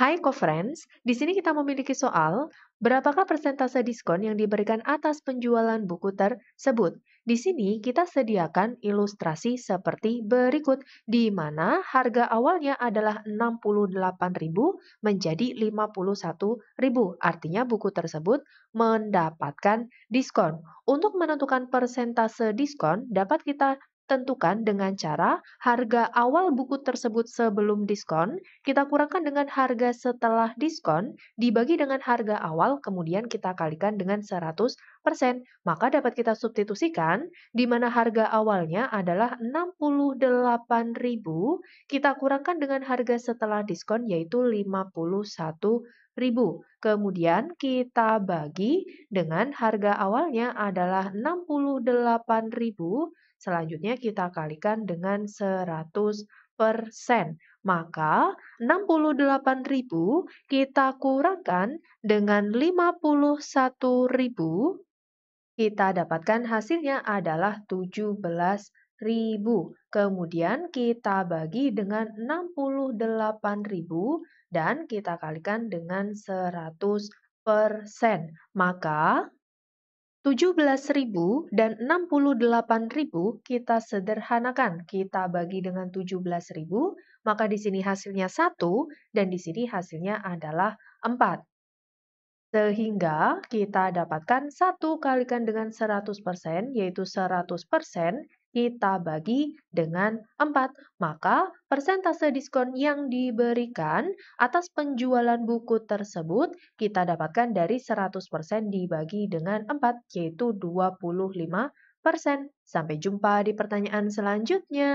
Hai Kofriends, di sini kita memiliki soal, berapakah persentase diskon yang diberikan atas penjualan buku tersebut? Di sini kita sediakan ilustrasi seperti berikut, di mana harga awalnya adalah 68.000 menjadi 51.000. Artinya buku tersebut mendapatkan diskon. Untuk menentukan persentase diskon, dapat kita tentukan dengan cara harga awal buku tersebut sebelum diskon, kita kurangkan dengan harga setelah diskon, dibagi dengan harga awal, kemudian kita kalikan dengan 100%, maka dapat kita substitusikan, di mana harga awalnya adalah 68.000, kita kurangkan dengan harga setelah diskon yaitu 51 Kemudian kita bagi dengan harga awalnya adalah 68.000, selanjutnya kita kalikan dengan 100 Maka 68.000 kita kurangkan dengan 51.000. Kita dapatkan hasilnya adalah 17.000 ribu. Kemudian kita bagi dengan 68.000 dan kita kalikan dengan 100 Maka 17.000 dan 68.000 kita sederhanakan. Kita bagi dengan 17.000, maka di sini hasilnya 1 dan di sini hasilnya adalah 4. Sehingga kita dapatkan 1 kalikan dengan 100%, yaitu 100%, kita bagi dengan 4. Maka persentase diskon yang diberikan atas penjualan buku tersebut kita dapatkan dari 100% dibagi dengan 4 yaitu 25%. Sampai jumpa di pertanyaan selanjutnya.